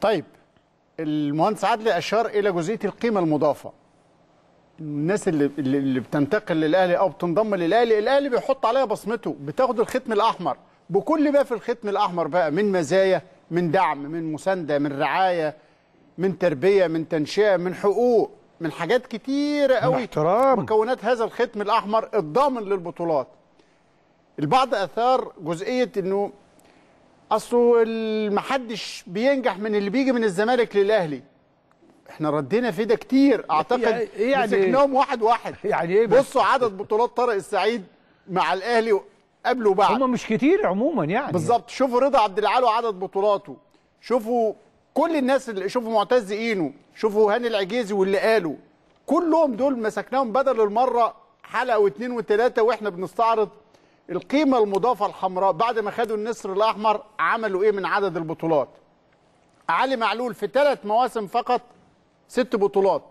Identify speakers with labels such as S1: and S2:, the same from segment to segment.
S1: طيب المهندس عدلي اشار الى جزئيه القيمه المضافه الناس اللي اللي بتنتقل للاهلي او بتنضم للاهلي الاهلي بيحط عليها بصمته بتاخد الختم الاحمر بكل ما في الختم الاحمر بقى من مزايا من دعم من مسانده من رعايه من تربيه من تنشئه من حقوق من حاجات كتيره قوي احترام مكونات هذا الختم الاحمر الضامن للبطولات البعض اثار جزئيه انه اصله محدش بينجح من اللي بيجي من الزمالك للاهلي احنا ردينا في ده كتير اعتقد يعني, إيه يعني مسكناهم إيه؟ واحد واحد يعني ايه بصوا عدد بطولات طارق السعيد مع الاهلي قبل وبعد هم مش كتير عموما يعني بالظبط شوفوا رضا عبد العال عدد بطولاته شوفوا كل الناس اللي شوفوا معتز اينو شوفوا هاني العجيزي واللي قالوا كلهم دول مسكناهم بدل المره حلقه واثنين وثلاثه واحنا بنستعرض القيمه المضافه الحمراء بعد ما خدوا النصر الاحمر عملوا ايه من عدد البطولات علي معلول في ثلاث مواسم فقط ست بطولات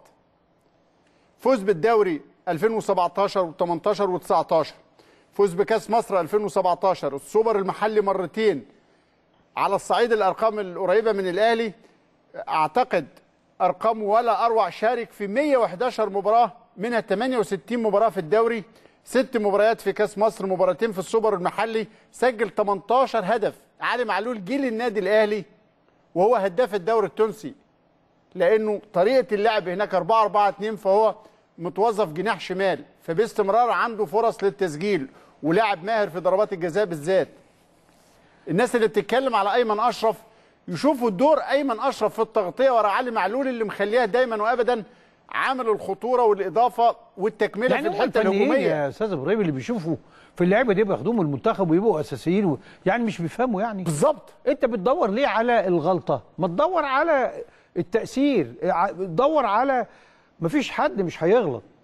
S1: فوز بالدوري 2017 و18 و19 فوز بكاس مصر 2017 السوبر المحلي مرتين على الصعيد الارقام القريبه من الاهلي اعتقد ارقام ولا اروع شارك في 111 مباراه منها 68 مباراه في الدوري ست مباريات في كاس مصر مباراتين في السوبر المحلي سجل 18 هدف علي معلول جيل النادي الاهلي وهو هداف الدوري التونسي لانه طريقه اللعب هناك 4 4 2 فهو متوظف جناح شمال فباستمرار عنده فرص للتسجيل ولاعب ماهر في ضربات الجزاء بالذات الناس اللي بتتكلم على ايمن اشرف يشوفوا الدور ايمن اشرف في التغطيه ورا علي معلول اللي مخليها دايما وابدا عامل الخطوره والاضافه والتكمله يعني في الحته الهجوميه يا
S2: استاذ ابراهيم اللي بيشوفوا في اللعيبه دي بياخدوهم المنتخب ويبقوا اساسيين و... يعني مش بيفهموا يعني بالظبط انت بتدور ليه على الغلطه ما تدور على التاثير دور على مفيش حد مش هيغلط